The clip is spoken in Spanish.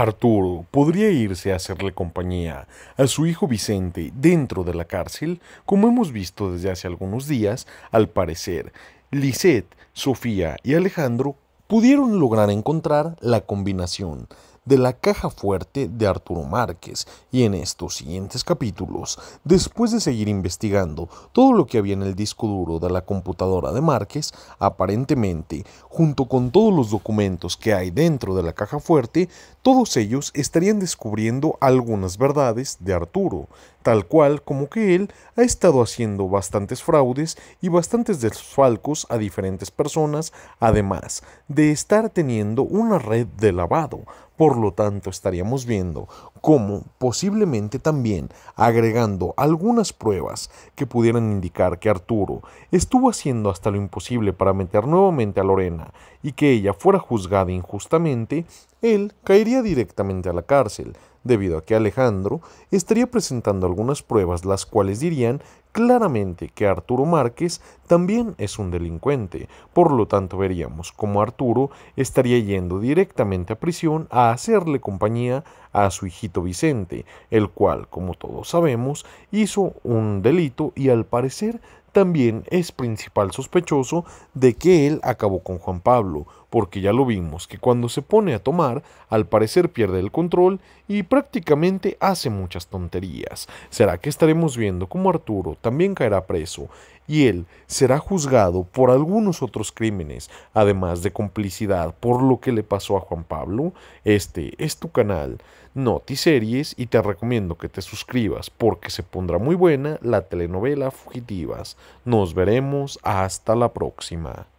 Arturo podría irse a hacerle compañía a su hijo Vicente dentro de la cárcel, como hemos visto desde hace algunos días, al parecer, Lisette, Sofía y Alejandro pudieron lograr encontrar la combinación de la caja fuerte de Arturo Márquez y en estos siguientes capítulos, después de seguir investigando todo lo que había en el disco duro de la computadora de Márquez, aparentemente, junto con todos los documentos que hay dentro de la caja fuerte, todos ellos estarían descubriendo algunas verdades de Arturo, tal cual como que él ha estado haciendo bastantes fraudes y bastantes desfalcos a diferentes personas, además de estar teniendo una red de lavado. Por lo tanto, estaríamos viendo cómo posiblemente también agregando algunas pruebas que pudieran indicar que Arturo estuvo haciendo hasta lo imposible para meter nuevamente a Lorena y que ella fuera juzgada injustamente, él caería directamente a la cárcel, debido a que Alejandro estaría presentando algunas pruebas las cuales dirían claramente que Arturo Márquez también es un delincuente, por lo tanto veríamos como Arturo estaría yendo directamente a prisión a hacerle compañía a su hijito Vicente, el cual, como todos sabemos, hizo un delito y al parecer también es principal sospechoso de que él acabó con Juan Pablo, porque ya lo vimos que cuando se pone a tomar, al parecer pierde el control y prácticamente hace muchas tonterías. ¿Será que estaremos viendo cómo Arturo también caerá preso y él será juzgado por algunos otros crímenes, además de complicidad por lo que le pasó a Juan Pablo? Este es tu canal Notiseries y te recomiendo que te suscribas porque se pondrá muy buena la telenovela Fugitivas. Nos veremos hasta la próxima.